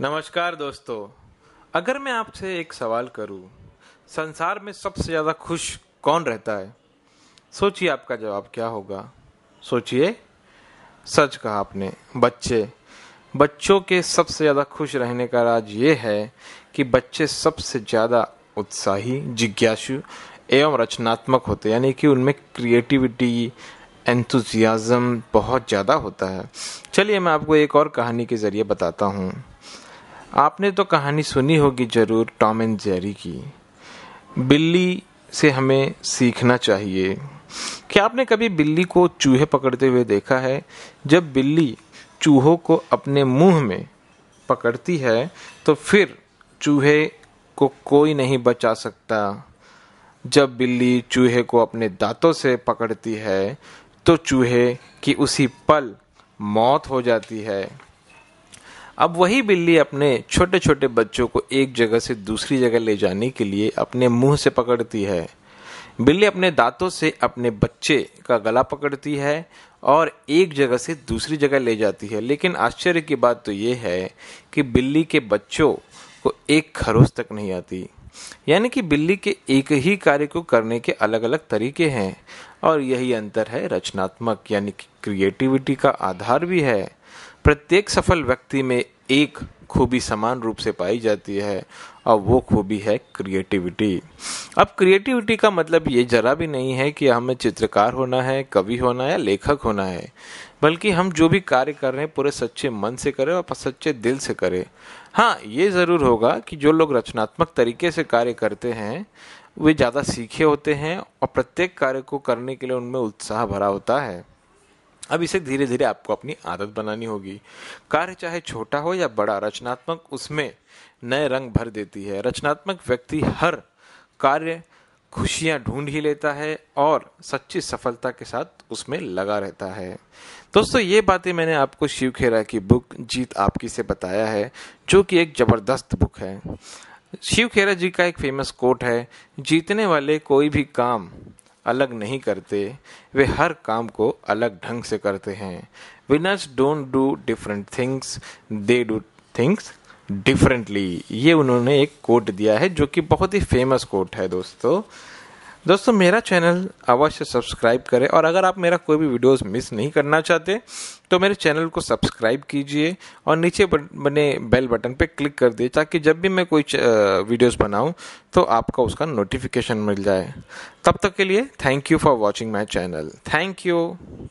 नमस्कार दोस्तों अगर मैं आपसे एक सवाल करूं संसार में सबसे ज़्यादा खुश कौन रहता है सोचिए आपका जवाब क्या होगा सोचिए सच कहा आपने बच्चे बच्चों के सबसे ज़्यादा खुश रहने का राज ये है कि बच्चे सबसे ज़्यादा उत्साही जिज्ञासु एवं रचनात्मक होते हैं यानी कि उनमें क्रिएटिविटी एंथुजियाज़म बहुत ज़्यादा होता है चलिए मैं आपको एक और कहानी के ज़रिए बताता हूँ आपने तो कहानी सुनी होगी जरूर टॉम एंड जेरी की बिल्ली से हमें सीखना चाहिए क्या आपने कभी बिल्ली को चूहे पकड़ते हुए देखा है जब बिल्ली चूहों को अपने मुंह में पकड़ती है तो फिर चूहे को कोई नहीं बचा सकता जब बिल्ली चूहे को अपने दांतों से पकड़ती है तो चूहे की उसी पल मौत हो जाती है अब वही बिल्ली अपने छोटे छोटे बच्चों को एक जगह से दूसरी जगह ले जाने के लिए अपने मुंह से पकड़ती है बिल्ली अपने दांतों से अपने बच्चे का गला पकड़ती है और एक जगह से दूसरी जगह ले जाती है लेकिन आश्चर्य की बात तो ये है कि बिल्ली के बच्चों को एक खरोस तक नहीं आती यानी कि बिल्ली के एक ही कार्य को करने के अलग अलग तरीके हैं और यही अंतर है रचनात्मक यानी कि क्रिएटिविटी का आधार भी है प्रत्येक सफल व्यक्ति में एक खूबी समान रूप से पाई जाती है और वो खूबी है क्रिएटिविटी अब क्रिएटिविटी का मतलब ये जरा भी नहीं है कि हमें चित्रकार होना है कवि होना है या लेखक होना है बल्कि हम जो भी कार्य कर रहे हैं पूरे सच्चे मन से करें और सच्चे दिल से करें हाँ ये ज़रूर होगा कि जो लोग रचनात्मक तरीके से कार्य करते हैं वे ज़्यादा सीखे होते हैं और प्रत्येक कार्य को करने के लिए उनमें उत्साह भरा होता है अब इसे धीरे धीरे आपको अपनी आदत बनानी होगी कार्य चाहे छोटा हो या बड़ा रचनात्मक उसमें नए रंग भर देती है रचनात्मक व्यक्ति हर कार्य खुशियां ढूंढ ही लेता है और सच्ची सफलता के साथ उसमें लगा रहता है दोस्तों ये बातें मैंने आपको शिव खेरा की बुक जीत आपकी से बताया है जो कि एक जबरदस्त बुक है शिव खेरा जी का एक फेमस कोट है जीतने वाले कोई भी काम अलग नहीं करते वे हर काम को अलग ढंग से करते हैं winners don't do different things they do things differently ये उन्होंने एक कोट दिया है जो कि बहुत ही फेमस कोट है दोस्तों दोस्तों मेरा चैनल अवश्य सब्सक्राइब करें और अगर आप मेरा कोई भी वीडियोस मिस नहीं करना चाहते तो मेरे चैनल को सब्सक्राइब कीजिए और नीचे बने बेल बटन पर क्लिक कर दिए ताकि जब भी मैं कोई वीडियोस बनाऊं तो आपका उसका नोटिफिकेशन मिल जाए तब तक के लिए thank you for watching my channel thank you